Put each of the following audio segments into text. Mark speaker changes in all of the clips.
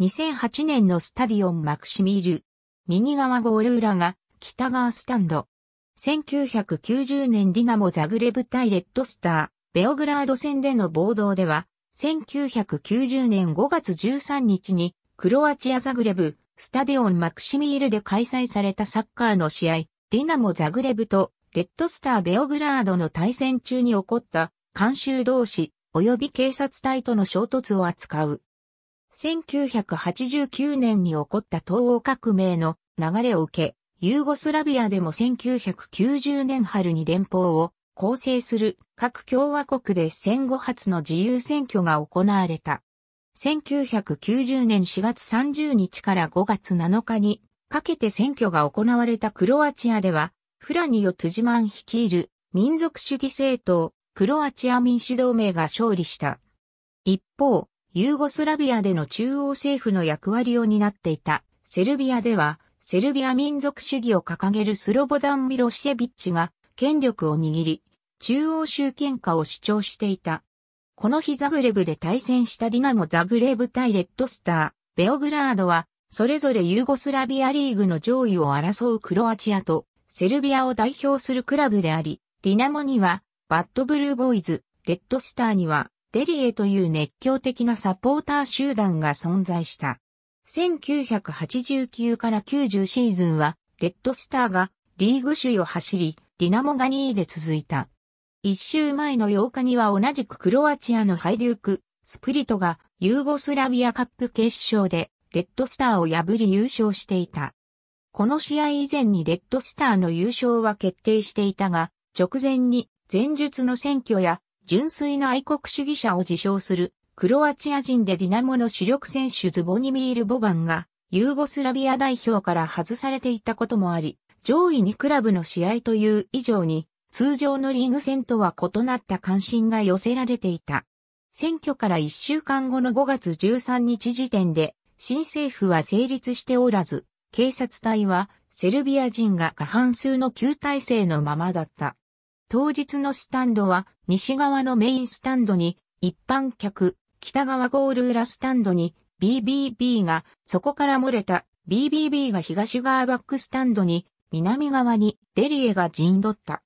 Speaker 1: 2008年のスタディオン・マクシミール、右側ゴール裏が北側スタンド。1990年ディナモ・ザグレブ対レッドスター、ベオグラード戦での暴動では、1990年5月13日にクロアチア・ザグレブ、スタディオン・マクシミールで開催されたサッカーの試合、ディナモ・ザグレブとレッドスター・ベオグラードの対戦中に起こった、監修同士、及び警察隊との衝突を扱う。1989年に起こった東欧革命の流れを受け、ユーゴスラビアでも1990年春に連邦を構成する各共和国で戦後初の自由選挙が行われた。1990年4月30日から5月7日にかけて選挙が行われたクロアチアでは、フラニオ・トゥジマン率いる民族主義政党クロアチア民主同盟が勝利した。一方、ユーゴスラビアでの中央政府の役割を担っていたセルビアでは、セルビア民族主義を掲げるスロボダン・ミロシェビッチが権力を握り、中央集権化を主張していた。この日ザグレブで対戦したディナモ・ザグレブ対レッドスター、ベオグラードは、それぞれユーゴスラビアリーグの上位を争うクロアチアとセルビアを代表するクラブであり、ディナモには、バッドブルーボーイズ、レッドスターには、デリエという熱狂的なサポーター集団が存在した。1989から90シーズンは、レッドスターがリーグ首位を走り、ディナモガニーで続いた。一週前の8日には同じくクロアチアのハイリューク、スプリトがユーゴスラビアカップ決勝でレッドスターを破り優勝していた。この試合以前にレッドスターの優勝は決定していたが、直前に前述の選挙や純粋な愛国主義者を自称する、クロアチア人でディナモの主力選手ズボニミール・ボバンが、ユーゴスラビア代表から外されていたこともあり、上位にクラブの試合という以上に、通常のリーグ戦とは異なった関心が寄せられていた。選挙から1週間後の5月13日時点で、新政府は成立しておらず、警察隊はセルビア人が過半数の旧体制のままだった。当日のスタンドは西側のメインスタンドに一般客、北側ゴール裏スタンドに BBB が、そこから漏れた BBB が東側バックスタンドに南側にデリエが陣取った。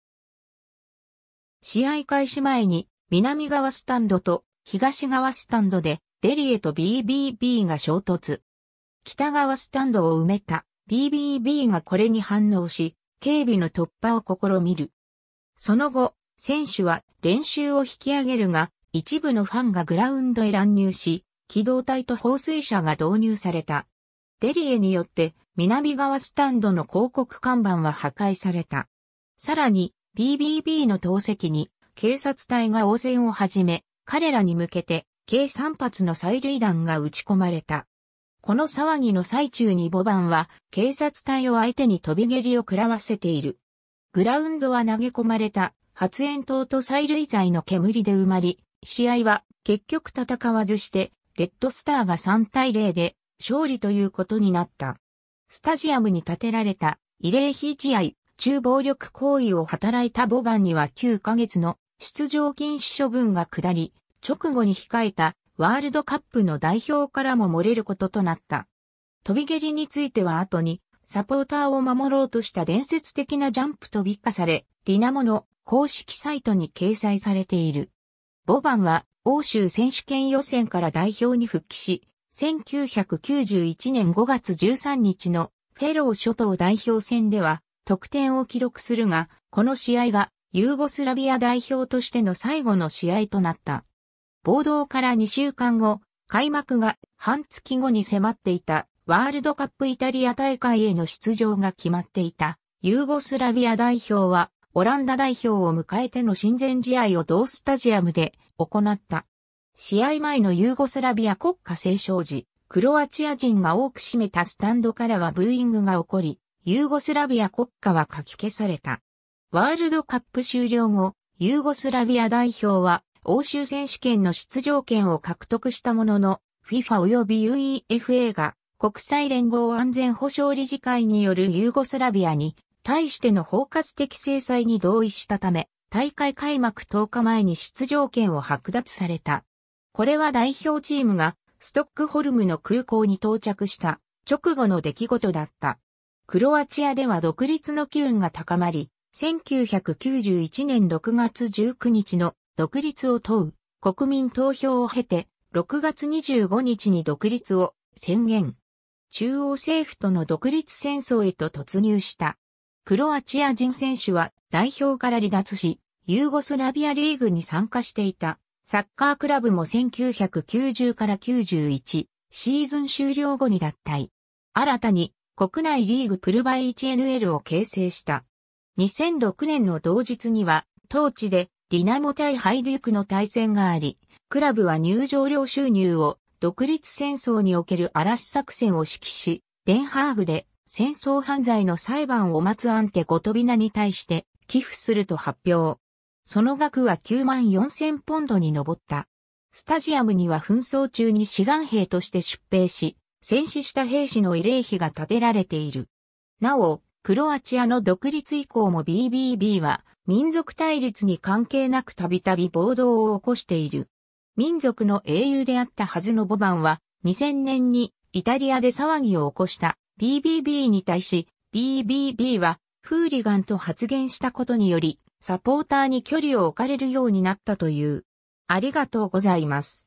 Speaker 1: 試合開始前に南側スタンドと東側スタンドでデリエと BBB が衝突。北側スタンドを埋めた BBB がこれに反応し、警備の突破を試みる。その後、選手は練習を引き上げるが、一部のファンがグラウンドへ乱入し、機動隊と放水車が導入された。デリエによって、南側スタンドの広告看板は破壊された。さらに、BBB の投石に、警察隊が応戦を始め、彼らに向けて、計3発の催涙弾が撃ち込まれた。この騒ぎの最中にボバンは、警察隊を相手に飛び蹴りを食らわせている。グラウンドは投げ込まれた発煙筒と催涙剤の煙で埋まり、試合は結局戦わずして、レッドスターが3対0で勝利ということになった。スタジアムに建てられた慰霊碑試合、中暴力行為を働いたボバンには9ヶ月の出場禁止処分が下り、直後に控えたワールドカップの代表からも漏れることとなった。飛び蹴りについては後にサポーターを守ろうとした伝説的なジャンプと美化され、ディナモの公式サイトに掲載されている。ボバンは欧州選手権予選から代表に復帰し、1991年5月13日のフェロー諸島代表戦では得点を記録するが、この試合がユーゴスラビア代表としての最後の試合となった。暴動から2週間後、開幕が半月後に迫っていたワールドカップイタリア大会への出場が決まっていた、ユーゴスラビア代表は、オランダ代表を迎えての親善試合を同スタジアムで行った。試合前のユーゴスラビア国家斉唱時、クロアチア人が多く占めたスタンドからはブーイングが起こり、ユーゴスラビア国家は書き消された。ワールドカップ終了後、ユーゴスラビア代表は欧州選手権の出場権を獲得したものの、FIFA 及び UEFA が国際連合安全保障理事会によるユーゴスラビアに対しての包括的制裁に同意したため、大会開幕10日前に出場権を剥奪された。これは代表チームがストックホルムの空港に到着した直後の出来事だった。クロアチアでは独立の機運が高まり、1991年6月19日の独立を問う国民投票を経て、6月25日に独立を宣言。中央政府との独立戦争へと突入した。クロアチア人選手は代表から離脱し、ユーゴスラビアリーグに参加していた。サッカークラブも1990から91シーズン終了後に脱退。新たに国内リーグプルバイ 1NL を形成した。2006年の同日には、当地でディナモ対ハイデュークの対戦があり、クラブは入場料収入を独立戦争における嵐作戦を指揮し、デンハーグで戦争犯罪の裁判を待つアンテ・ゴトビナに対して寄付すると発表。その額は9万4000ポンドに上った。スタジアムには紛争中に志願兵として出兵し、戦死した兵士の慰霊碑が建てられている。なお、クロアチアの独立以降も BBB は民族対立に関係なくたびたび暴動を起こしている。民族の英雄であったはずのボバンは、2000年にイタリアで騒ぎを起こした BBB に対し、BBB はフーリガンと発言したことにより、サポーターに距離を置かれるようになったという。ありがとうございます。